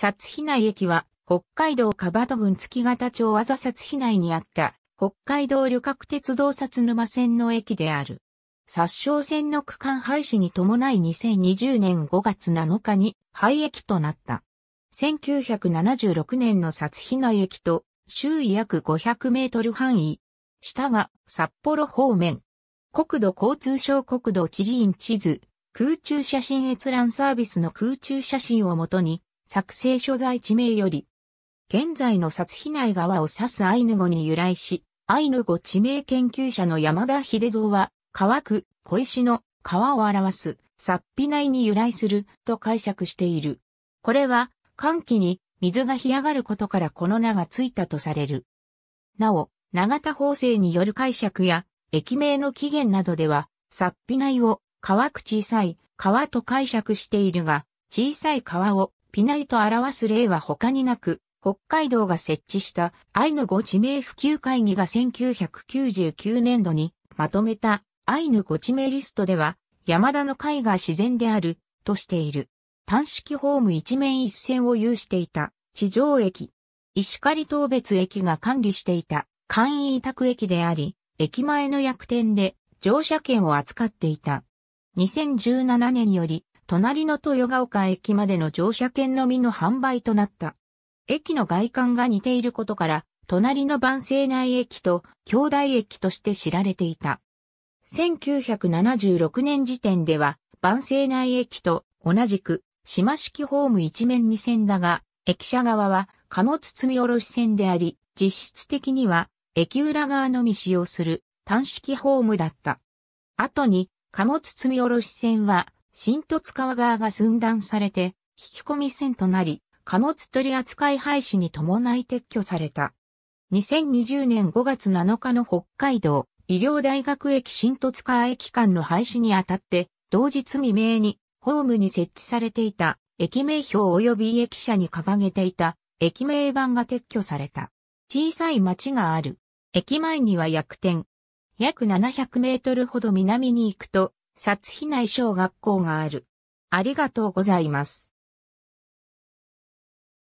札比内駅は、北海道蒲戸郡月形町あざ薩比内にあった、北海道旅客鉄道札沼線の駅である。札沼線の区間廃止に伴い2020年5月7日に廃駅となった。1976年の札比内駅と周囲約500メートル範囲。下が札幌方面。国土交通省国土地理院地図、空中写真閲覧サービスの空中写真をもとに作成所在地名より、現在の薩比内川を指すアイヌ語に由来し、アイヌ語地名研究者の山田秀蔵は、川区、小石の川を表す、薩比内に由来すると解釈している。これは、寒気に水が干上がることからこの名がついたとされる。なお、長田法制による解釈や、駅名の起源などでは、サッピ内を川区小さい川と解釈しているが、小さい川をピナイと表す例は他になく、北海道が設置したアイヌ語地名普及会議が1999年度にまとめたアイヌ語地名リストでは、山田の会が自然であるとしている。単式ホーム一面一線を有していた地上駅。石狩東別駅が管理していた簡易委託駅であり、駅前の薬店で乗車券を扱っていた。2017年より隣の豊岡駅までの乗車券のみの販売となった。駅の外観が似ていることから、隣の万世内駅と兄弟駅として知られていた。1976年時点では、万世内駅と同じく、島式ホーム一面二線だが、駅舎側は貨物積み下ろし線であり、実質的には駅裏側のみ使用する単式ホームだった。後に貨物積み下ろし線は新十津川側が寸断されて、引き込み線となり、貨物取扱廃止に伴い撤去された。2020年5月7日の北海道医療大学駅新十津川駅間の廃止にあたって、同日未明にホームに設置されていた駅名表及び駅舎に掲げていた駅名板が撤去された。小さい町がある。駅前には薬店。約700メートルほど南に行くと、札日内小学校がある。ありがとうございます。